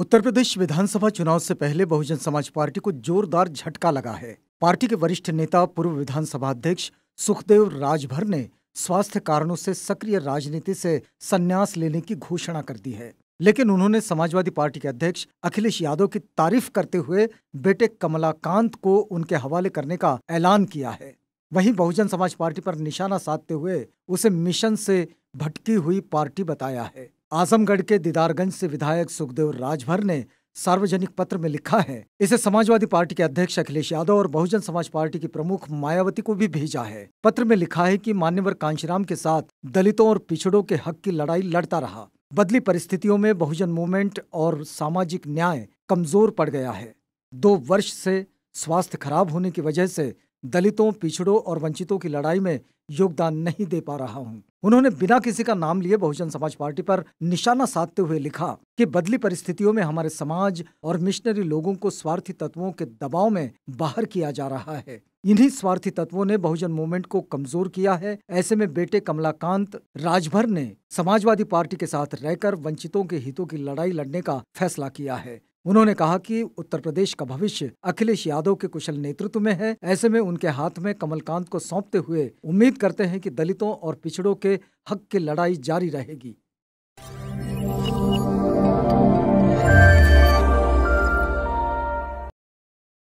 उत्तर प्रदेश विधानसभा चुनाव से पहले बहुजन समाज पार्टी को जोरदार झटका लगा है पार्टी के वरिष्ठ नेता पूर्व विधानसभा अध्यक्ष सुखदेव राजभर ने स्वास्थ्य कारणों से सक्रिय राजनीति से संन्यास लेने की घोषणा कर दी है लेकिन उन्होंने समाजवादी पार्टी के अध्यक्ष अखिलेश यादव की तारीफ करते हुए बेटे कमलाकांत को उनके हवाले करने का ऐलान किया है वहीं बहुजन समाज पार्टी पर निशाना साधते हुए उसे मिशन से भटकी हुई पार्टी बताया है आजमगढ़ के दीदारगंज से विधायक सुखदेव राजभर ने सार्वजनिक पत्र में लिखा है इसे समाजवादी पार्टी के अध्यक्ष अखिलेश यादव और बहुजन समाज पार्टी की प्रमुख मायावती को भी भेजा है पत्र में लिखा है कि मान्यवर कांशीराम के साथ दलितों और पिछड़ों के हक की लड़ाई लड़ता रहा बदली परिस्थितियों में बहुजन मूवमेंट और सामाजिक न्याय कमजोर पड़ गया है दो वर्ष से स्वास्थ्य खराब होने की वजह से दलितों पिछड़ों और वंचितों की लड़ाई में योगदान नहीं दे पा रहा हूं। उन्होंने बिना किसी का नाम लिए बहुजन समाज पार्टी पर निशाना साधते हुए लिखा कि बदली परिस्थितियों में हमारे समाज और मिशनरी लोगों को स्वार्थी तत्वों के दबाव में बाहर किया जा रहा है इन्हीं स्वार्थी तत्वों ने बहुजन मूवमेंट को कमजोर किया है ऐसे में बेटे कमलाकांत राजभर ने समाजवादी पार्टी के साथ रहकर वंचितों के हितों की लड़ाई लड़ने का फैसला किया है उन्होंने कहा कि उत्तर प्रदेश का भविष्य अखिलेश यादव के कुशल नेतृत्व में है ऐसे में उनके हाथ में कमलकांत को सौंपते हुए उम्मीद करते हैं कि दलितों और पिछड़ों के हक की लड़ाई जारी रहेगी